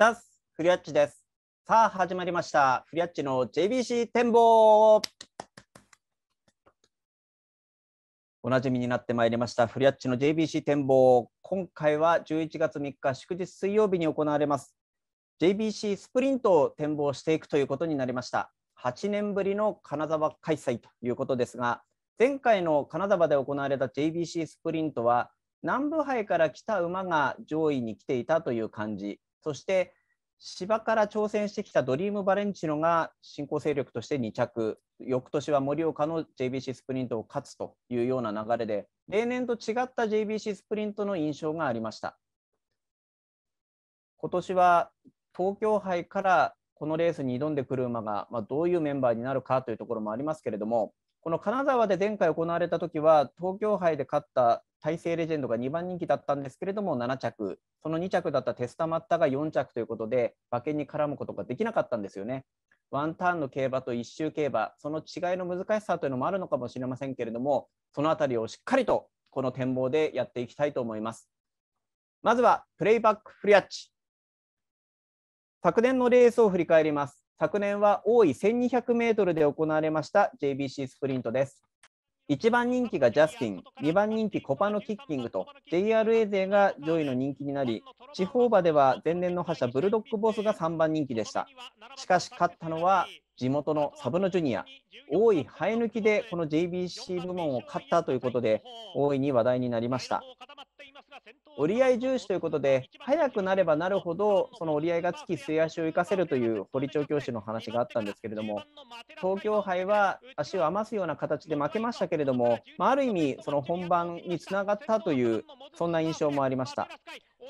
チャンスフリアッチです。さあ始まりました。フリアッチの JBC 展望。おなじみになってまいりました。フリアッチの JBC 展望。今回は11月3日祝日水曜日に行われます。JBC スプリントを展望していくということになりました。8年ぶりの金沢開催ということですが、前回の金沢で行われた JBC スプリントは、南部杯から来た馬が上位に来ていたという感じ、そして芝から挑戦してきたドリーム・バレンチノが新興勢力として2着、翌年は盛岡の JBC スプリントを勝つというような流れで、例年と違った JBC スプリントの印象がありました。今年は東京杯からこのレースに挑んでくる馬が、まあ、どういうメンバーになるかというところもありますけれども、この金沢で前回行われた時は、東京杯で勝った大勢レジェンドが2番人気だったんですけれども7着その2着だったテスタマッタが4着ということで馬券に絡むことができなかったんですよね。ワンターンの競馬と1周競馬その違いの難しさというのもあるのかもしれませんけれどもその辺りをしっかりとこの展望でやっていきたいと思います。まずはプレイバックフリアッチ昨年のレースを振り返ります。昨年は多い1200メートルで行われました JBC スプリントです。1番人気がジャスティン、2番人気コパのキッキングと JRA 勢が上位の人気になり、地方馬では前年の覇者ブルドッグボスが3番人気でした。しかし勝ったのは地元のサブのジュニア、大井生え抜きでこの JBC 部門を勝ったということで、大いに話題になりました。折り合い重視ということで、早くなればなるほど、その折り合いがつき、末足を生かせるという堀調教師の話があったんですけれども、東京杯は足を余すような形で負けましたけれども、まあ、ある意味、その本番につながったという、そんな印象もありました。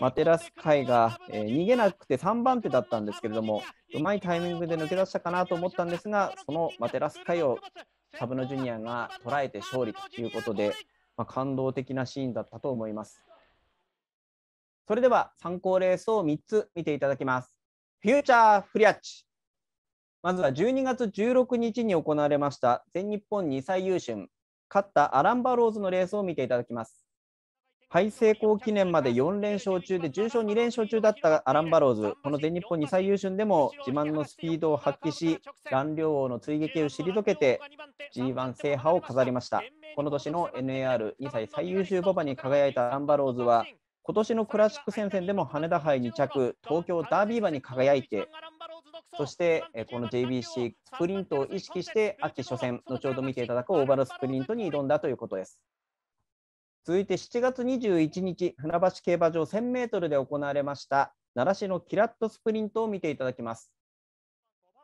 マテラス海が、えー、逃げなくて3番手だったんですけれども、うまいタイミングで抜け出したかなと思ったんですが、そのマテラス海をサブのジュニアが捉えて勝利ということで、まあ、感動的なシーンだったと思います。それでは参考レースを3つ見ていただきます。フューチャーフリアッチ。まずは12月16日に行われました全日本2歳優春、勝ったアランバローズのレースを見ていただきます。敗成功記念まで4連勝中で、重賞2連勝中だったアランバローズ、この全日本2歳優春でも自慢のスピードを発揮し、顔料王の追撃を退けて、G1 制覇を飾りました。この年の NAR2 歳最優秀馬場に輝いたアランバローズは、今年のクラシック戦線でも羽田杯2着、東京ダービー馬に輝いて、そしてこの JBC スプリントを意識して秋初戦、後ほど見ていただくオーバルスプリントに挑んだということです。続いて7月21日、船橋競馬場1000メートルで行われました奈良市のキラットスプリントを見ていただきます。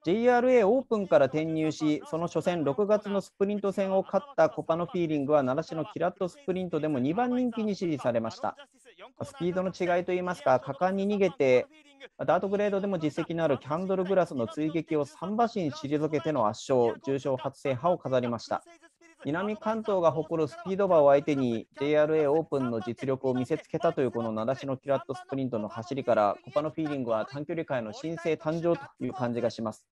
JRA オープンから転入し、その初戦6月のスプリント戦を勝ったコパノフィーリングは奈良市のキラットスプリントでも2番人気に支持されました。スピードの違いといいますか、果敢に逃げて、ダートグレードでも実績のあるキャンドルグラスの追撃を3馬身退けての圧勝、重賞初制覇を飾りました。南関東が誇るスピード馬を相手に JRA オープンの実力を見せつけたというこの名出しのキラットスプリントの走りからコパのフィーリングは短距離界の新生誕生という感じがします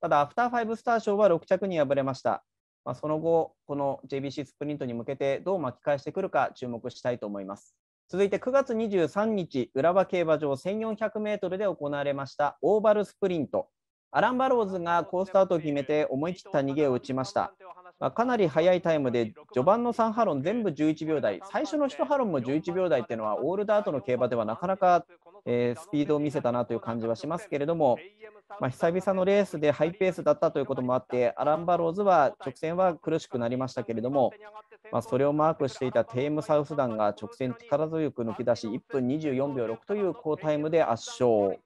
ただアフターファイブスター賞は6着に敗れました、まあ、その後この JBC スプリントに向けてどう巻き返してくるか注目したいと思います続いて9月23日、浦和競馬場1400メートルで行われましたオーバルスプリント。アラン・バローズが好スタートを決めて思い切った逃げを打ちました。まあ、かなり早いタイムで序盤の3ハロン全部11秒台、最初の1ハロンも11秒台っていうのはオールダートの競馬ではなかなか、えー、スピードを見せたなという感じはしますけれども、まあ、久々のレースでハイペースだったということもあって、アラン・バローズは直線は苦しくなりましたけれども、まあ、それをマークしていたテームサウス団が直線力強く抜け出し1分24秒6という好タイムで圧勝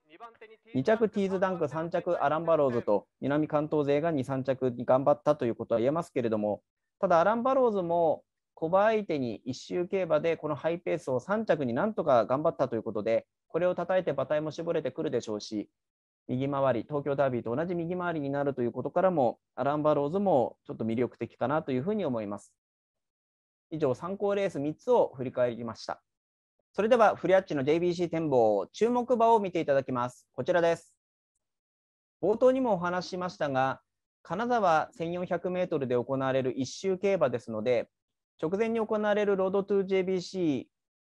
2着ティーズダンク3着アランバローズと南関東勢が23着に頑張ったということは言えますけれどもただアランバローズも小馬相手に1周競馬でこのハイペースを3着になんとか頑張ったということでこれを叩いて馬体も絞れてくるでしょうし右回り東京ダービーと同じ右回りになるということからもアランバローズもちょっと魅力的かなというふうに思います。以上参考レース3つを振り返りました。それではフリアッチの JBC 展望、注目馬を見ていただきます。こちらです。冒頭にもお話ししましたが、金沢1400メートルで行われる1周競馬ですので、直前に行われるロードトゥ JBC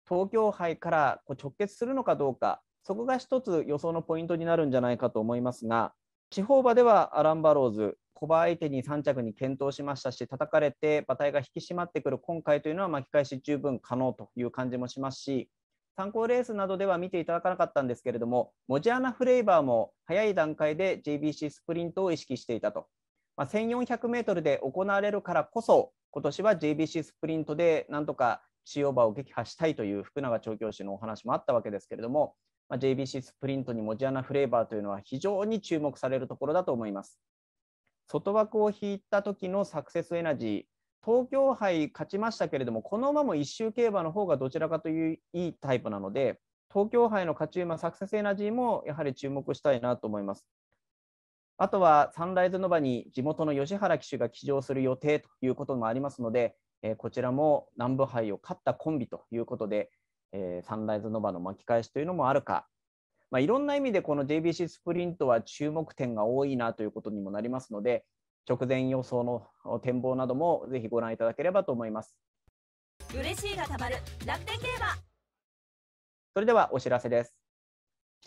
東京杯から直結するのかどうか、そこが一つ予想のポイントになるんじゃないかと思いますが、地方馬ではアラン・バローズ、小場相手に3着に健闘しましたし叩かれて馬体が引き締まってくる今回というのは巻き返し十分可能という感じもしますし参考レースなどでは見ていただかなかったんですけれどもモジアナフレーバーも早い段階で JBC スプリントを意識していたと、まあ、1400m で行われるからこそ今年は JBC スプリントでなんとか塩場を撃破したいという福永調教師のお話もあったわけですけれども、まあ、JBC スプリントにモジアナフレーバーというのは非常に注目されるところだと思います。外枠を引いた時のサクセスエナジー、東京杯勝ちましたけれども、この馬も1周競馬の方がどちらかといういいタイプなので、東京杯の勝ち馬、サクセスエナジーもやはり注目したいなと思います。あとはサンライズの場に地元の吉原騎手が騎乗する予定ということもありますので、えこちらも南部杯を勝ったコンビということで、えサンライズノバの巻き返しというのもあるか、まあ、いろんな意味でこの JBC スプリントは注目点が多いなということにもなりますので、直前予想の展望などもぜひご覧いただければと思います。嬉しいがたまる楽天競馬それではお知らせです。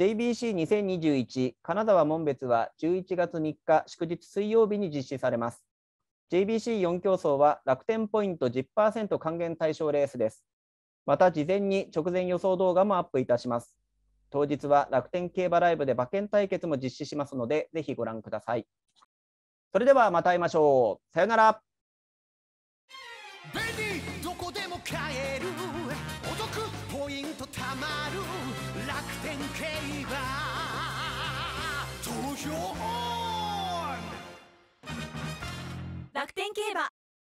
JBC2021 金沢門別は11月3日祝日水曜日に実施されます。JBC4 競争は楽天ポイント10%還元対象レースです。また事前に直前予想動画もアップいたします。当日は楽天競馬ライブで馬券対決も実施しますので、ぜひご覧ください。それではまた会いましょう。さよなら。どこでも買えるお得ポイントたまる楽天競馬投票